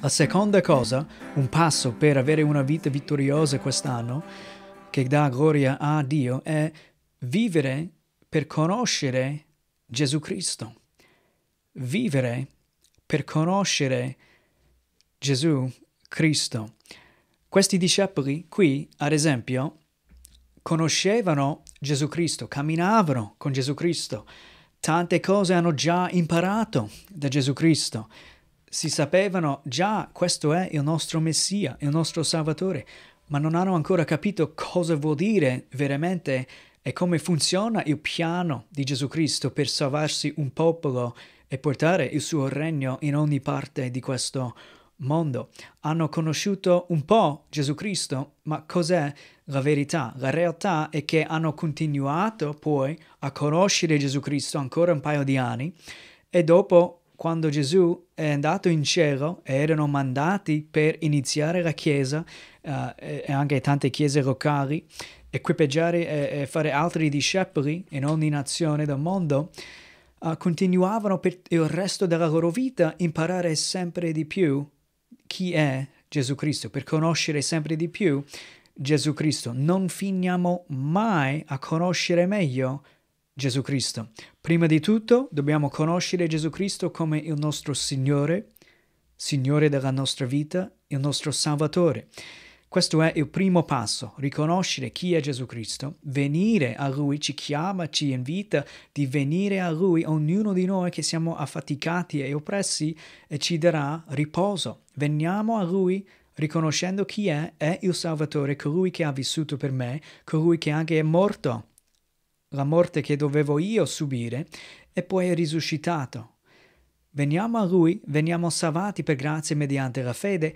La seconda cosa, un passo per avere una vita vittoriosa quest'anno, che dà gloria a Dio, è vivere per conoscere Gesù Cristo. Vivere per conoscere Gesù Cristo. Questi discepoli qui, ad esempio, conoscevano Gesù Cristo, camminavano con Gesù Cristo, tante cose hanno già imparato da Gesù Cristo si sapevano già questo è il nostro Messia, il nostro Salvatore, ma non hanno ancora capito cosa vuol dire veramente e come funziona il piano di Gesù Cristo per salvarsi un popolo e portare il suo regno in ogni parte di questo mondo. Hanno conosciuto un po' Gesù Cristo, ma cos'è la verità? La realtà è che hanno continuato poi a conoscere Gesù Cristo ancora un paio di anni e dopo quando Gesù è andato in cielo e erano mandati per iniziare la Chiesa uh, e anche tante chiese locali, equipaggiare e, e, fare altri discepoli in ogni nazione del mondo, uh, continuavano per il resto della loro vita a imparare sempre di più chi è Gesù Cristo, per conoscere sempre di più Gesù Cristo. Non finiamo mai a conoscere meglio Gesù Cristo. Prima di tutto dobbiamo conoscere Gesù Cristo come il nostro Signore, Signore della nostra vita, il nostro Salvatore. Questo è il primo passo, riconoscere chi è Gesù Cristo, venire a Lui, ci chiama, ci invita di venire a Lui, ognuno di noi che siamo affaticati e oppressi e ci darà riposo. Veniamo a Lui riconoscendo chi è, è il Salvatore, colui che ha vissuto per me, colui che anche è morto la morte che dovevo io subire, e poi è risuscitato. Veniamo a Lui, veniamo salvati per grazia mediante la fede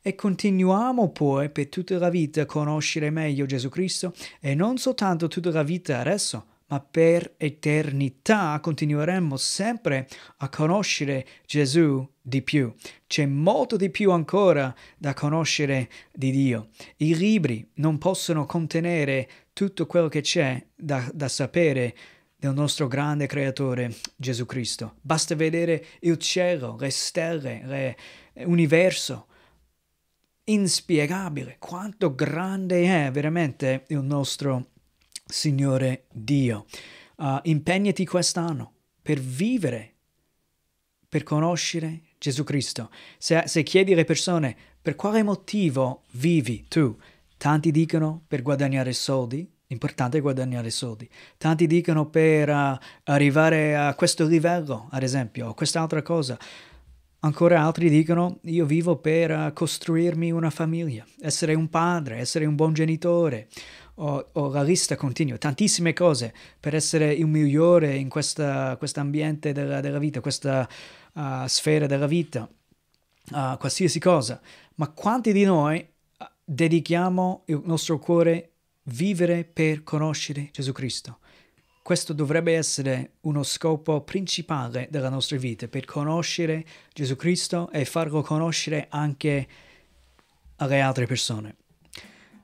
e continuiamo poi per tutta la vita a conoscere meglio Gesù Cristo e non soltanto tutta la vita adesso, ma per eternità continueremo sempre a conoscere Gesù di più. C'è molto di più ancora da conoscere di Dio. I libri non possono contenere tutto quello che c'è da, da sapere del nostro grande creatore Gesù Cristo. Basta vedere il cielo, le stelle, l'universo. Eh, Inspiegabile quanto grande è veramente il nostro Signore Dio. Uh, impegnati quest'anno per vivere, per conoscere Gesù Cristo. Se, se chiedi alle persone per quale motivo vivi tu, tanti dicono per guadagnare soldi, importante guadagnare soldi. Tanti dicono per uh, arrivare a questo livello, ad esempio, o quest'altra cosa. Ancora altri dicono io vivo per uh, costruirmi una famiglia, essere un padre, essere un buon genitore, ho, ho la lista continua, tantissime cose per essere il migliore in questo ambiente della, della, vita, questa uh, sfera della vita, uh, qualsiasi cosa. Ma quanti di noi ah, dedichiamo il nostro cuore a vivere per conoscere Gesù Cristo? Questo dovrebbe essere uno scopo principale della nostra vita, per conoscere Gesù Cristo e farlo conoscere anche alle altre persone.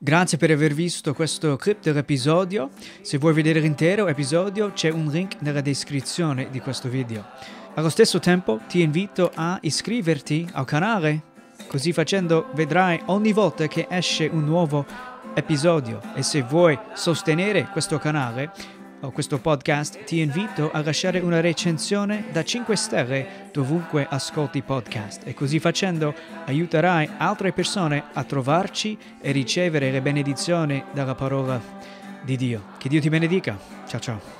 Grazie per aver visto questo clip dell'episodio. Se vuoi vedere l'intero episodio c'è un link nella descrizione di questo video. Allo stesso tempo ti invito a iscriverti al canale, così facendo vedrai ogni volta che esce un nuovo episodio e se vuoi sostenere questo canale o questo podcast, ti invito a lasciare una recensione da 5 stelle dovunque ascolti podcast e così facendo aiuterai altre persone a trovarci e ricevere le benedizioni dalla parola di Dio. Che Dio ti benedica. Ciao ciao.